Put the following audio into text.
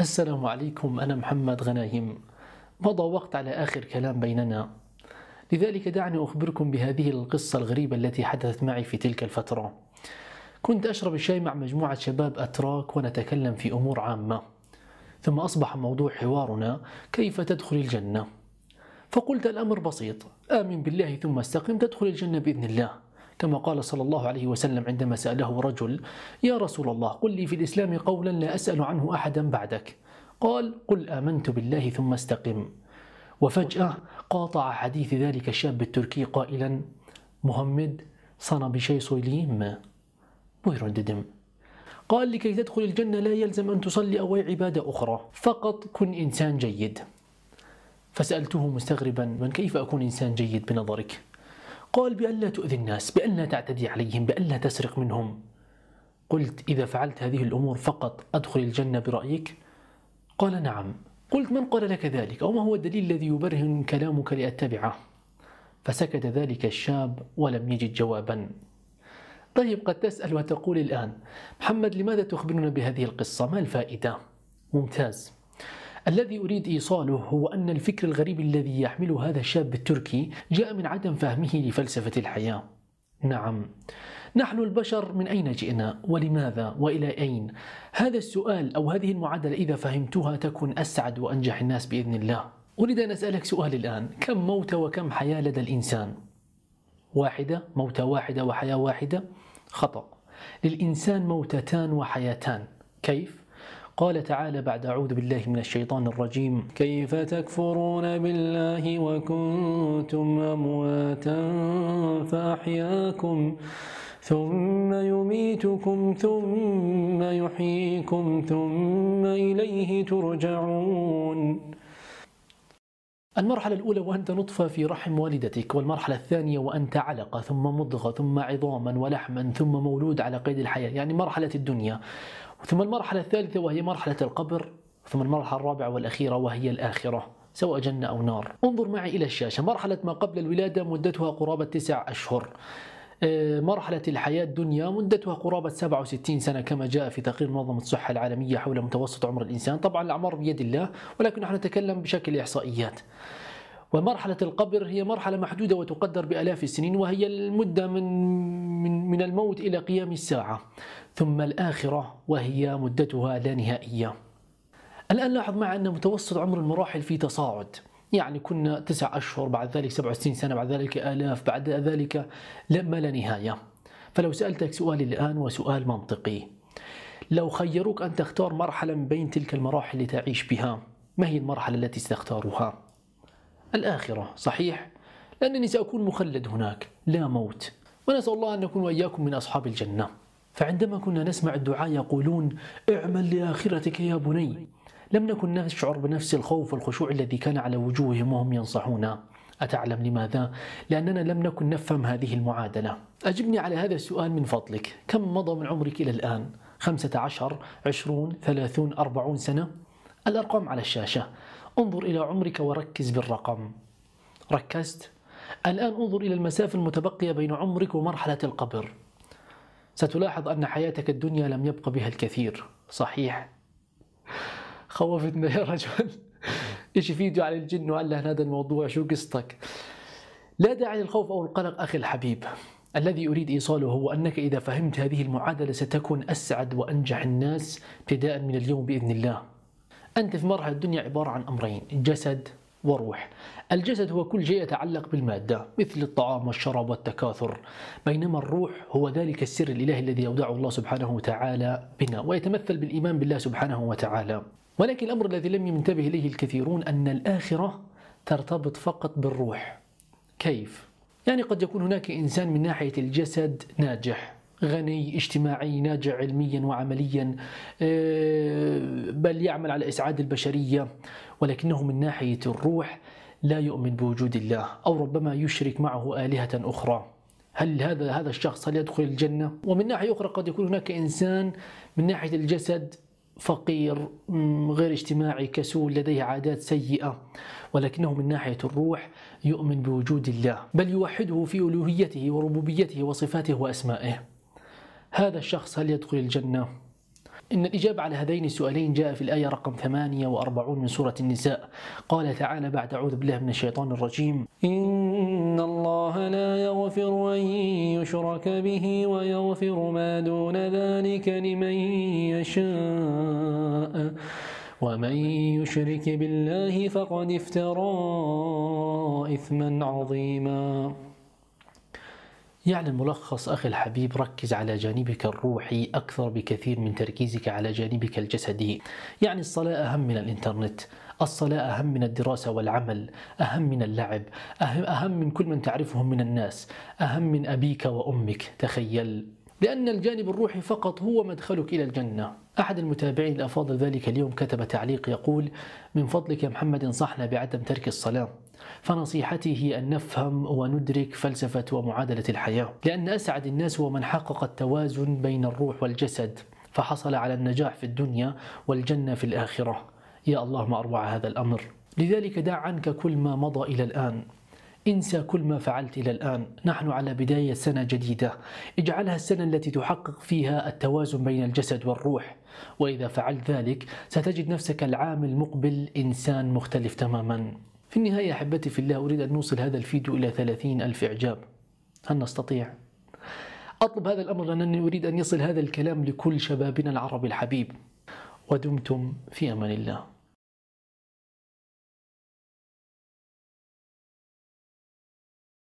السلام عليكم أنا محمد غنايم مضى وقت على آخر كلام بيننا لذلك دعني أخبركم بهذه القصة الغريبة التي حدثت معي في تلك الفترة كنت أشرب الشاي مع مجموعة شباب أتراك ونتكلم في أمور عامة ثم أصبح موضوع حوارنا كيف تدخل الجنة فقلت الأمر بسيط آمن بالله ثم استقم تدخل الجنة بإذن الله كما قال صلى الله عليه وسلم عندما سأله رجل يا رسول الله قل لي في الإسلام قولا لا أسأل عنه أحدا بعدك قال قل آمنت بالله ثم استقم وفجأة قاطع حديث ذلك الشاب التركي قائلا محمد صنع بشيء صيليم بويرون ددم قال لكي تدخل الجنة لا يلزم أن تصلي أو أي عبادة أخرى فقط كن إنسان جيد فسألته مستغربا من كيف أكون إنسان جيد بنظرك قال بأن لا تؤذي الناس بأن لا تعتدي عليهم بأن لا تسرق منهم قلت إذا فعلت هذه الأمور فقط أدخل الجنة برأيك قال نعم قلت من قال لك ذلك أو ما هو الدليل الذي يبرهن كلامك لأتبعه فسكت ذلك الشاب ولم يجد جوابا طيب قد تسأل وتقول الآن محمد لماذا تخبرنا بهذه القصة ما الفائدة ممتاز الذي أريد إيصاله هو أن الفكر الغريب الذي يحمل هذا الشاب التركي جاء من عدم فهمه لفلسفة الحياة نعم نحن البشر من أين جئنا ولماذا وإلى أين هذا السؤال أو هذه المعادلة إذا فهمتها تكون أسعد وأنجح الناس بإذن الله أريد أن أسألك سؤال الآن كم موت وكم حياة لدى الإنسان واحدة موتة واحدة وحياة واحدة خطأ للإنسان موتتان وحياتان كيف؟ قال تعالى بعد أعوذ بالله من الشيطان الرجيم كيف تكفرون بالله وكنتم أمواتا فأحياكم ثم يميتكم ثم يحييكم ثم إليه ترجعون المرحلة الأولى وأنت نطفة في رحم والدتك والمرحلة الثانية وأنت علقة ثم مضغة ثم عظاما ولحما ثم مولود على قيد الحياة يعني مرحلة الدنيا ثم المرحلة الثالثة وهي مرحلة القبر ثم المرحلة الرابعة والأخيرة وهي الآخرة سواء جنة أو نار انظر معي إلى الشاشة مرحلة ما قبل الولادة مدتها قرابة تسع أشهر آه، مرحلة الحياة الدنيا مدتها قرابة 67 سنة كما جاء في تقرير منظمة الصحة العالمية حول متوسط عمر الإنسان طبعا الأعمار بيد الله ولكن نحن نتكلم بشكل إحصائيات ومرحلة القبر هي مرحلة محدودة وتقدر بآلاف السنين وهي المدة من من من الموت إلى قيام الساعة ثم الآخرة وهي مدتها لا نهائية الآن لاحظ معي أن متوسط عمر المراحل في تصاعد يعني كنا تسع أشهر بعد ذلك سبع سنين سنة بعد ذلك آلاف بعد ذلك لما لا نهاية فلو سألتك سؤالي الآن وسؤال منطقي لو خيروك أن تختار مرحلة من بين تلك المراحل لتعيش بها ما هي المرحلة التي ستختارها؟ الآخرة صحيح؟ لأنني سأكون مخلد هناك لا موت ونسأل الله أن نكون وإياكم من أصحاب الجنة فعندما كنا نسمع الدعاء يقولون اعمل لآخرتك يا بني لم نكن نشعر بنفس الخوف والخشوع الذي كان على وجوههم وهم ينصحون أتعلم لماذا؟ لأننا لم نكن نفهم هذه المعادلة أجبني على هذا السؤال من فضلك كم مضى من عمرك إلى الآن؟ 15 20 30 40 سنة الأرقام على الشاشة انظر إلى عمرك وركز بالرقم ركزت؟ الآن انظر إلى المسافة المتبقية بين عمرك ومرحلة القبر ستلاحظ أن حياتك الدنيا لم يبق بها الكثير صحيح خوفتنا يا رجل ايش فيديو عن الجن وعلى هذا الموضوع شو قصتك لا داعي للخوف أو القلق أخي الحبيب الذي أريد إيصاله هو أنك إذا فهمت هذه المعادلة ستكون أسعد وأنجح الناس ابتداء من اليوم بإذن الله أنت في مرحلة الدنيا عبارة عن أمرين جسد وروح الجسد هو كل شيء يتعلق بالمادة مثل الطعام والشراب والتكاثر بينما الروح هو ذلك السر الإلهي الذي يودعه الله سبحانه وتعالى بنا ويتمثل بالإيمان بالله سبحانه وتعالى ولكن الأمر الذي لم ينتبه إليه الكثيرون أن الآخرة ترتبط فقط بالروح كيف؟ يعني قد يكون هناك إنسان من ناحية الجسد ناجح غني اجتماعي ناجح علميا وعمليا آه، بل يعمل على إسعاد البشرية ولكنه من ناحية الروح لا يؤمن بوجود الله أو ربما يشرك معه آلهة أخرى هل هذا هذا الشخص هل يدخل الجنة؟ ومن ناحية أخرى قد يكون هناك إنسان من ناحية الجسد فقير غير اجتماعي كسول لديه عادات سيئة ولكنه من ناحية الروح يؤمن بوجود الله بل يوحده في ألوهيته وربوبيته وصفاته وأسمائه هذا الشخص هل يدخل الجنة؟ إن الإجابة على هذين السؤالين جاء في الآية رقم 48 من سورة النساء قال تعالى بعد أعوذ بالله من الشيطان الرجيم إن الله لا يغفر أن يشرك به ويغفر ما دون ذلك لمن يشاء ومن يشرك بالله فقد افترى إثما عظيما يعني الملخص أخي الحبيب ركز على جانبك الروحي أكثر بكثير من تركيزك على جانبك الجسدي يعني الصلاة أهم من الإنترنت الصلاة أهم من الدراسة والعمل أهم من اللعب أه-، أهم, من كل من تعرفهم من الناس أهم من أبيك وأمك تخيل لأن الجانب الروحي فقط هو مدخلك إلى الجنة أحد المتابعين الأفاضل ذلك اليوم كتب تعليق يقول من فضلك يا محمد انصحنا بعدم ترك الصلاة فنصيحته أن نفهم وندرك فلسفة ومعادلة الحياة لأن أسعد الناس هو من حقق التوازن بين الروح والجسد فحصل على النجاح في الدنيا والجنة في الآخرة يا الله ما أروع هذا الأمر لذلك دع عنك كل ما مضى إلى الآن انسى كل ما فعلت إلى الآن نحن على بداية سنة جديدة اجعلها السنة التي تحقق فيها التوازن بين الجسد والروح وإذا فعلت ذلك ستجد نفسك العام المقبل إنسان مختلف تماما في النهاية أحبتي في الله أريد أن نوصل هذا الفيديو إلى 30 ألف إعجاب هل نستطيع؟ أطلب هذا الأمر لأنني أريد أن يصل هذا الكلام لكل شبابنا العربي الحبيب ودمتم في أمان الله